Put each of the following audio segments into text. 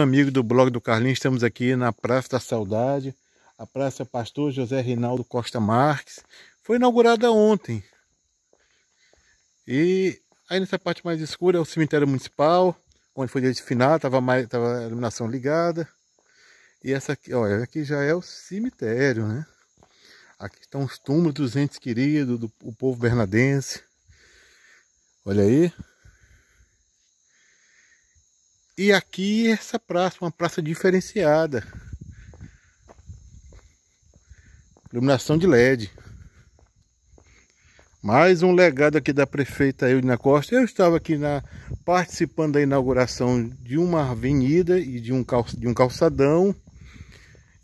amigos do blog do Carlinhos, estamos aqui na Praça da Saudade, a Praça Pastor José Reinaldo Costa Marques. Foi inaugurada ontem. E aí nessa parte mais escura é o cemitério municipal, onde foi desfinado, estava mais tava a iluminação ligada. E essa aqui, olha, aqui já é o cemitério, né? Aqui estão os túmulos dos entes queridos, do, do povo bernadense. Olha aí. E aqui essa praça, uma praça diferenciada. Iluminação de LED. Mais um legado aqui da prefeita Eudina Costa. Eu estava aqui na, participando da inauguração de uma avenida e de um, de um calçadão.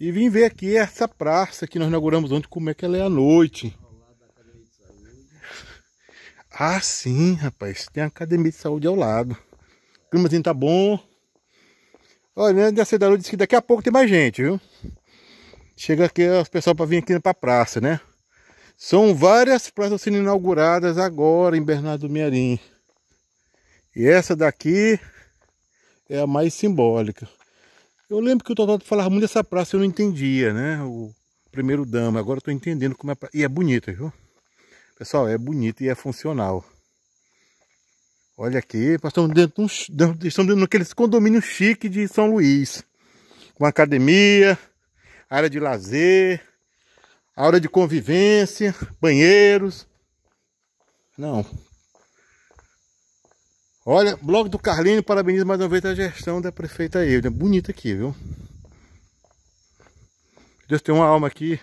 E vim ver aqui essa praça que nós inauguramos ontem, como é que ela é à noite. Ah, sim, rapaz. Tem a academia de saúde ao lado climazinho tá bom. Olha, né, Cedaru disse que daqui a pouco tem mais gente, viu? Chega aqui o pessoal para vir aqui na praça, né? São várias praças sendo inauguradas agora em Bernardo Miarim. E essa daqui é a mais simbólica. Eu lembro que o Totó falava muito dessa praça, eu não entendia, né? O primeiro dama, agora eu tô entendendo como é a praça. E é bonita, viu? Pessoal, é bonita e é funcional. Olha aqui, estamos dentro, de estamos dentro daqueles condomínios chique de São Luís. Com academia, área de lazer, área de convivência, banheiros. Não. Olha, blog do Carlinho, parabeniza mais uma vez a gestão da prefeita Eulia. Bonita aqui, viu? Deus tem uma alma aqui.